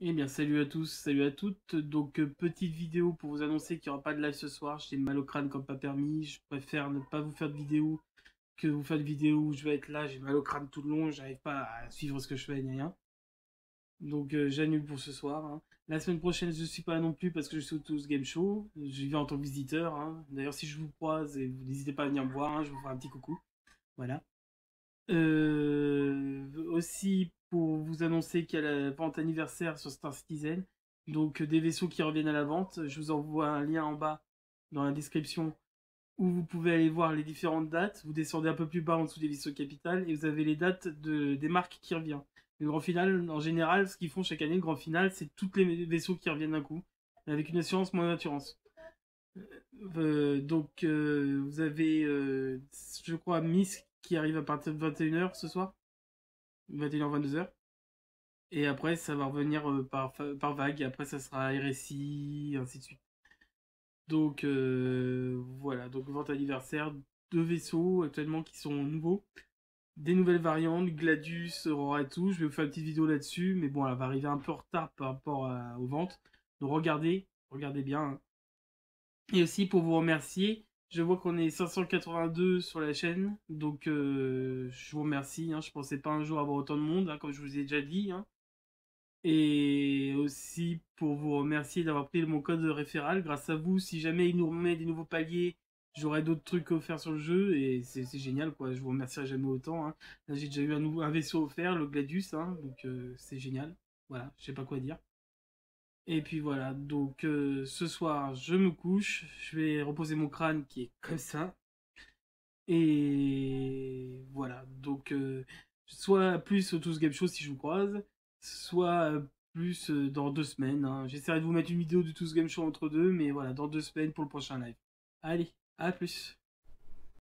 Eh bien, salut à tous, salut à toutes. Donc, euh, petite vidéo pour vous annoncer qu'il n'y aura pas de live ce soir. J'ai mal au crâne comme pas permis. Je préfère ne pas vous faire de vidéo que vous faire de vidéo où je vais être là. J'ai mal au crâne tout le long. J'arrive pas à suivre ce que je fais rien. Donc, euh, j'annule pour ce soir. Hein. La semaine prochaine, je ne suis pas là non plus parce que je suis au ce Game Show. Je vais en tant que visiteur. Hein. D'ailleurs, si je vous croise, et n'hésitez pas à venir me voir. Hein, je vous ferai un petit coucou. Voilà. Euh, aussi pour vous annoncer qu'il y a la vente anniversaire sur Star Citizen. Donc euh, des vaisseaux qui reviennent à la vente. Je vous envoie un lien en bas dans la description où vous pouvez aller voir les différentes dates. Vous descendez un peu plus bas en dessous des vaisseaux capitales et vous avez les dates de, des marques qui reviennent. Le grand final, en général, ce qu'ils font chaque année, le grand final, c'est tous les vaisseaux qui reviennent d'un coup, avec une assurance moins d'assurance. Euh, euh, donc vous avez, je crois, Miss qui arrive à partir de 21h ce soir va h 22 h Et après, ça va revenir euh, par, vague. Et après, ça sera RSI, ainsi de suite. Donc, euh, voilà. Donc, vente anniversaire. Deux vaisseaux actuellement qui sont nouveaux. Des nouvelles variantes, Gladius, Aurora et tout. Je vais vous faire une petite vidéo là-dessus. Mais bon, elle va arriver un peu en retard par rapport aux ventes. Donc, regardez. Regardez bien. Hein. Et aussi, pour vous remercier, je vois qu'on est 582 sur la chaîne, donc euh, je vous remercie. Hein. Je ne pensais pas un jour avoir autant de monde, hein, comme je vous ai déjà dit. Hein. Et aussi pour vous remercier d'avoir pris mon code référal. Grâce à vous, si jamais il nous remet des nouveaux paliers, j'aurai d'autres trucs offerts sur le jeu. Et c'est génial, quoi. Je vous remercierai jamais autant. j'ai déjà eu un, un, vaisseau offert, le Gladius, donc euh, c'est génial. Voilà, je sais pas quoi dire. Et puis voilà, donc euh, ce soir, je me couche, je vais reposer mon crâne qui est comme ça. Et voilà, donc euh, soit plus au Tous Game Show si je vous croise, soit plus euh, dans deux semaines. Hein. J'essaierai de vous mettre une vidéo du Tous Game Show entre deux, mais voilà, dans deux semaines pour le prochain live. Allez, à plus